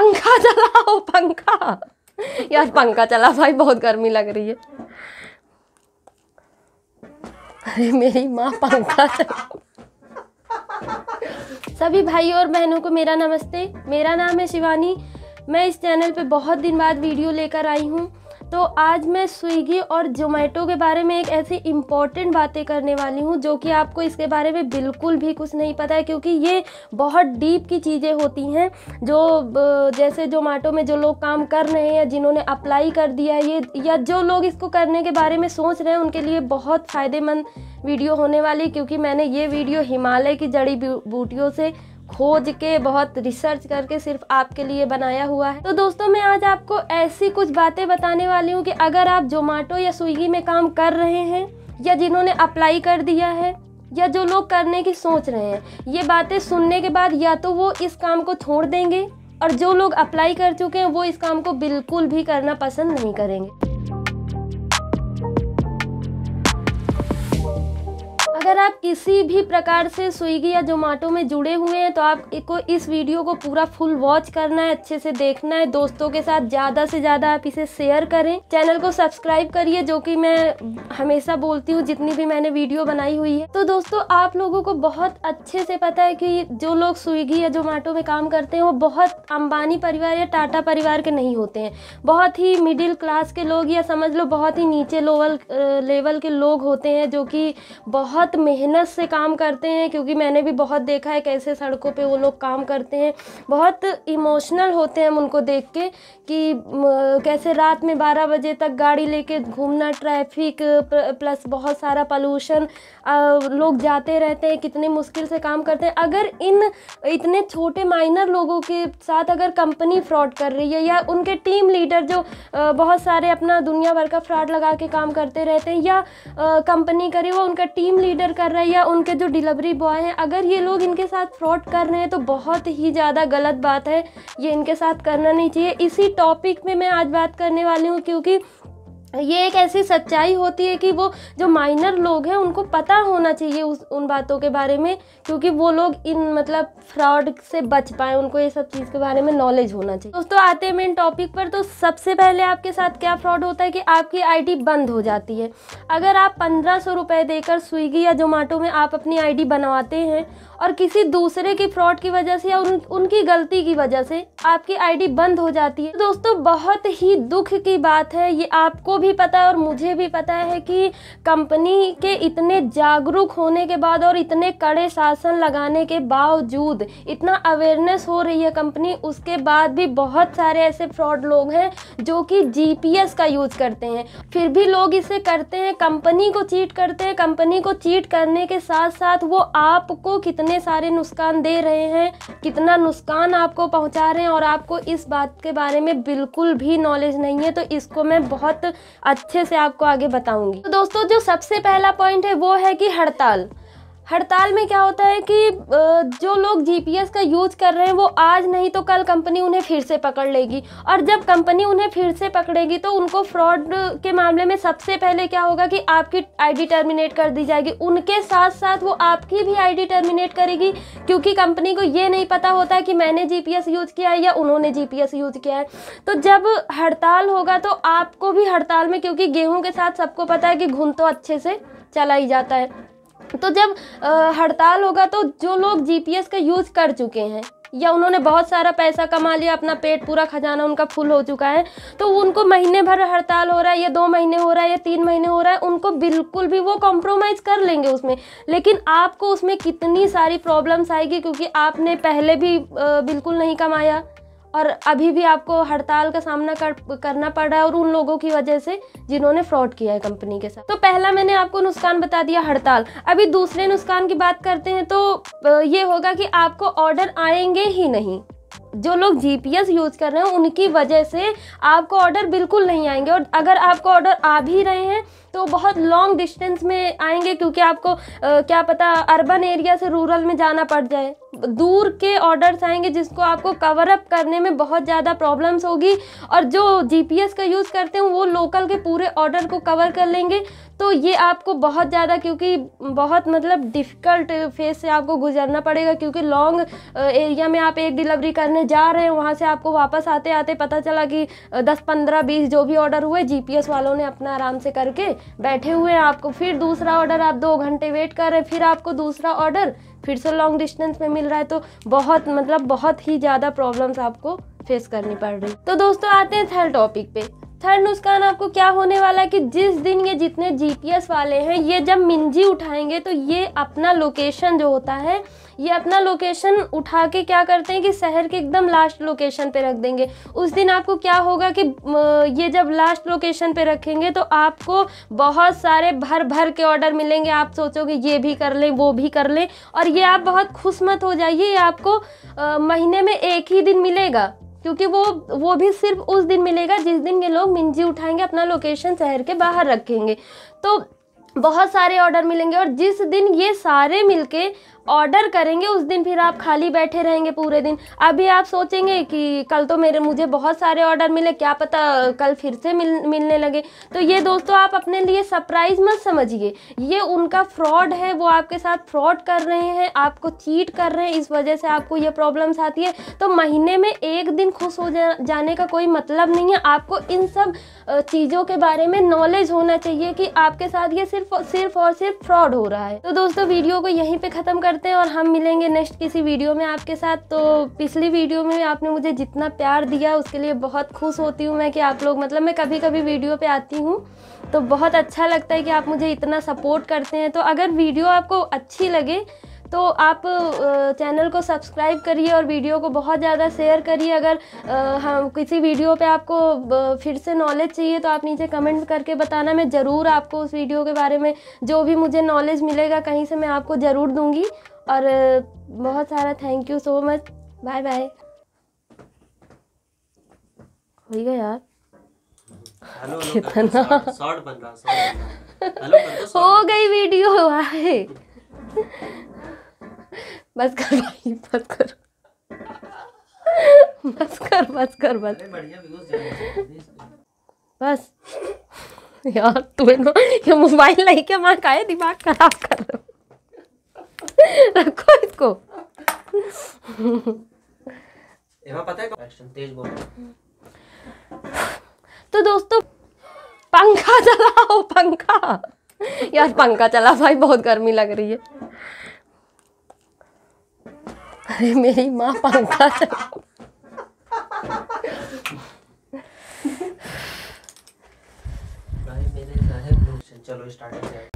पंखा चलाओ पंखा यार पंखा चला भाई बहुत गर्मी लग रही है अरे मेरी माँ पंखा सभी भाई और बहनों को मेरा नमस्ते मेरा नाम है शिवानी मैं इस चैनल पे बहुत दिन बाद वीडियो लेकर आई हूँ तो आज मैं स्विगी और जोमेटो के बारे में एक ऐसी इम्पॉर्टेंट बातें करने वाली हूँ जो कि आपको इसके बारे में बिल्कुल भी कुछ नहीं पता है क्योंकि ये बहुत डीप की चीज़ें होती हैं जो जैसे जोमेटो में जो लोग काम कर रहे हैं जिन्होंने अप्लाई कर दिया है ये या जो लोग इसको करने के बारे में सोच रहे हैं उनके लिए बहुत फ़ायदेमंद वीडियो होने वाली क्योंकि मैंने ये वीडियो हिमालय की जड़ी बूटियों से खोज के बहुत रिसर्च करके सिर्फ आपके लिए बनाया हुआ है तो दोस्तों मैं आज आपको ऐसी कुछ बातें बताने वाली हूँ कि अगर आप जोमेटो या स्विगी में काम कर रहे हैं या जिन्होंने अप्लाई कर दिया है या जो लोग करने की सोच रहे हैं ये बातें सुनने के बाद या तो वो इस काम को छोड़ देंगे और जो लोग अप्लाई कर चुके हैं वो इस काम को बिल्कुल भी करना पसंद नहीं करेंगे अगर आप किसी भी प्रकार से स्विगी या जोमेटो में जुड़े हुए हैं तो आपको इस वीडियो को पूरा फुल वॉच करना है अच्छे से देखना है दोस्तों के साथ ज़्यादा से ज़्यादा आप इसे शेयर करें चैनल को सब्सक्राइब करिए जो कि मैं हमेशा बोलती हूँ जितनी भी मैंने वीडियो बनाई हुई है तो दोस्तों आप लोगों को बहुत अच्छे से पता है कि जो लोग स्विगी या जोमेटो में काम करते हैं वो बहुत अंबानी परिवार या टाटा परिवार के नहीं होते हैं बहुत ही मिडिल क्लास के लोग या समझ लो बहुत ही नीचे लोवल लेवल के लोग होते हैं जो कि बहुत मेहनत से काम करते हैं क्योंकि मैंने भी बहुत देखा है कैसे सड़कों पे वो लोग काम करते हैं बहुत इमोशनल होते हैं हम उनको देख के कि कैसे रात में बारह बजे तक गाड़ी लेके घूमना ट्रैफिक प्लस बहुत सारा पलूशन लोग जाते रहते हैं कितने मुश्किल से काम करते हैं अगर इन इतने छोटे माइनर लोगों के साथ अगर कंपनी फ्रॉड कर रही है या उनके टीम लीडर जो बहुत सारे अपना दुनिया भर का फ्रॉड लगा के काम करते रहते हैं या कंपनी करे वो उनका टीम लीडर डिलीवर कर रहे हैं या उनके जो डिलीवरी बॉय हैं अगर ये लोग इनके साथ फ्रॉड कर रहे हैं तो बहुत ही ज़्यादा गलत बात है ये इनके साथ करना नहीं चाहिए इसी टॉपिक में मैं आज बात करने वाली हूँ क्योंकि ये एक ऐसी सच्चाई होती है कि वो जो माइनर लोग हैं उनको पता होना चाहिए उस उन बातों के बारे में क्योंकि वो लोग इन मतलब फ्रॉड से बच पाए उनको ये सब चीज़ के बारे में नॉलेज होना चाहिए दोस्तों आते हैं मेन टॉपिक पर तो सबसे पहले आपके साथ क्या फ्रॉड होता है कि आपकी आईडी बंद हो जाती है अगर आप पंद्रह सौ रुपये देकर स्विगी या जोमेटो में आप अपनी आई बनवाते हैं और किसी दूसरे की फ्रॉड की वजह से या उन, उनकी गलती की वजह से आपकी आई बंद हो जाती है तो दोस्तों बहुत ही दुख की बात है ये आपको भी पता है और मुझे भी पता है कि कंपनी के इतने जागरूक होने के बाद और इतने कड़े शासन लगाने के बावजूद इतना अवेयरनेस हो रही है कंपनी उसके बाद भी बहुत सारे ऐसे फ्रॉड लोग हैं जो कि जीपीएस का यूज़ करते हैं फिर भी लोग इसे करते हैं कंपनी को चीट करते हैं कंपनी को चीट करने के साथ साथ वो आपको कितने सारे नुकसान दे रहे हैं कितना नुकसान आपको पहुंचा रहे हैं और आपको इस बात के बारे में बिल्कुल भी नॉलेज नहीं है तो इसको मैं बहुत अच्छे से आपको आगे बताऊंगी तो दोस्तों जो सबसे पहला पॉइंट है वो है कि हड़ताल हड़ताल में क्या होता है कि जो लोग जीपीएस का यूज कर रहे हैं वो आज नहीं तो कल कंपनी उन्हें फिर से पकड़ लेगी और जब कंपनी उन्हें फिर से पकड़ेगी तो उनको फ्रॉड के मामले में सबसे पहले क्या होगा कि आपकी आईडी टर्मिनेट कर दी जाएगी उनके साथ साथ वो आपकी भी आईडी टर्मिनेट करेगी क्योंकि कंपनी को ये नहीं पता होता कि मैंने जी यूज किया है या उन्होंने जी यूज किया है तो जब हड़ताल होगा तो आपको भी हड़ताल में क्योंकि गेहूँ के साथ सबको पता है कि घुन तो अच्छे से चला ही जाता है तो जब हड़ताल होगा तो जो लोग जीपीएस का यूज़ कर चुके हैं या उन्होंने बहुत सारा पैसा कमा लिया अपना पेट पूरा खजाना उनका फुल हो चुका है तो उनको महीने भर हड़ताल हो रहा है या दो महीने हो रहा है या तीन महीने हो रहा है उनको बिल्कुल भी वो कॉम्प्रोमाइज़ कर लेंगे उसमें लेकिन आपको उसमें कितनी सारी प्रॉब्लम्स आएगी क्योंकि आपने पहले भी बिल्कुल नहीं कमाया और अभी भी आपको हड़ताल का सामना कर करना पड़ रहा है और उन लोगों की वजह से जिन्होंने फ्रॉड किया है कंपनी के साथ तो पहला मैंने आपको नुकसान बता दिया हड़ताल अभी दूसरे नुकसान की बात करते हैं तो ये होगा कि आपको ऑर्डर आएंगे ही नहीं जो लोग जीपीएस यूज कर रहे हैं उनकी वजह से आपको ऑर्डर बिल्कुल नहीं आएंगे और अगर आपको ऑर्डर आ भी रहे हैं तो बहुत लॉन्ग डिस्टेंस में आएंगे क्योंकि आपको आ, क्या पता अर्बन एरिया से रूरल में जाना पड़ जाए दूर के ऑर्डर्स आएंगे जिसको आपको कवर अप करने में बहुत ज़्यादा प्रॉब्लम्स होगी और जो जीपीएस का यूज़ करते हैं वो लोकल के पूरे ऑर्डर को कवर कर लेंगे तो ये आपको बहुत ज़्यादा क्योंकि बहुत मतलब डिफ़िकल्ट फेस से आपको गुजरना पड़ेगा क्योंकि लॉन्ग एरिया में आप एक डिलीवरी करने जा रहे हैं वहाँ से आपको वापस आते आते पता चला कि दस पंद्रह बीस जो भी ऑर्डर हुए जी वालों ने अपना आराम से करके बैठे हुए हैं आपको फिर दूसरा ऑर्डर आप दो घंटे वेट कर रहे हैं फिर आपको दूसरा ऑर्डर फिर से लॉन्ग डिस्टेंस में मिल रहा है तो बहुत मतलब बहुत ही ज़्यादा प्रॉब्लम्स आपको फेस करनी पड़ रही तो दोस्तों आते हैं थर्ड टॉपिक पे थर्ड नुस्खान आपको क्या होने वाला है कि जिस दिन ये जितने जीपीएस वाले हैं ये जब मिंजी उठाएंगे तो ये अपना लोकेशन जो होता है ये अपना लोकेशन उठा के क्या करते हैं कि शहर के एकदम लास्ट लोकेशन पे रख देंगे उस दिन आपको क्या होगा कि ये जब लास्ट लोकेशन पे रखेंगे तो आपको बहुत सारे भर भर के ऑर्डर मिलेंगे आप सोचोगे ये भी कर लें वो भी कर लें और ये आप बहुत खुश मत हो जाइए ये आपको महीने में एक ही दिन मिलेगा क्योंकि वो वो भी सिर्फ उस दिन मिलेगा जिस दिन ये लोग मिंजी उठाएंगे अपना लोकेशन शहर के बाहर रखेंगे तो बहुत सारे ऑर्डर मिलेंगे और जिस दिन ये सारे मिलके ऑर्डर करेंगे उस दिन फिर आप खाली बैठे रहेंगे पूरे दिन अभी आप सोचेंगे कि कल तो मेरे मुझे बहुत सारे ऑर्डर मिले क्या पता कल फिर से मिल मिलने लगे तो ये दोस्तों आप अपने लिए सरप्राइज़ मत समझिए ये उनका फ्रॉड है वो आपके साथ फ्रॉड कर रहे हैं आपको चीट कर रहे हैं इस वजह से आपको ये प्रॉब्लम्स आती है तो महीने में एक दिन खुश हो जा, जाने का कोई मतलब नहीं है आपको इन सब चीज़ों के बारे में नॉलेज होना चाहिए कि आपके साथ ये सिर्फ सिर्फ सिर्फ और सिर्फ फ्रॉड हो रहा है तो दोस्तों वीडियो को यहीं पे ख़त्म करते हैं और हम मिलेंगे नेक्स्ट किसी वीडियो में आपके साथ तो पिछली वीडियो में आपने मुझे जितना प्यार दिया उसके लिए बहुत खुश होती हूँ मैं कि आप लोग मतलब मैं कभी कभी वीडियो पर आती हूँ तो बहुत अच्छा लगता है कि आप मुझे इतना सपोर्ट करते हैं तो अगर वीडियो आपको अच्छी लगे तो आप चैनल को सब्सक्राइब करिए और वीडियो को बहुत ज़्यादा शेयर करिए अगर हम किसी वीडियो पे आपको फिर से नॉलेज चाहिए तो आप नीचे कमेंट करके बताना मैं ज़रूर आपको उस वीडियो के बारे में जो भी मुझे नॉलेज मिलेगा कहीं से मैं आपको ज़रूर दूँगी और बहुत सारा thank you so much bye bye हो गया यार कितना हो गई वीडियो आए बस कर भाई बस कर बस कर बस कर बस बस यार तू तुम्हें ये मोबाइल लेके माँ का है दिमाग खराब कर रहे रखो इसको पता है तेज तो दोस्तों पंखा चलाओ पंखा यार पंखा चला भाई बहुत गर्मी लग रही है अरे मेरी माँ पंकज चलो स्टार्ट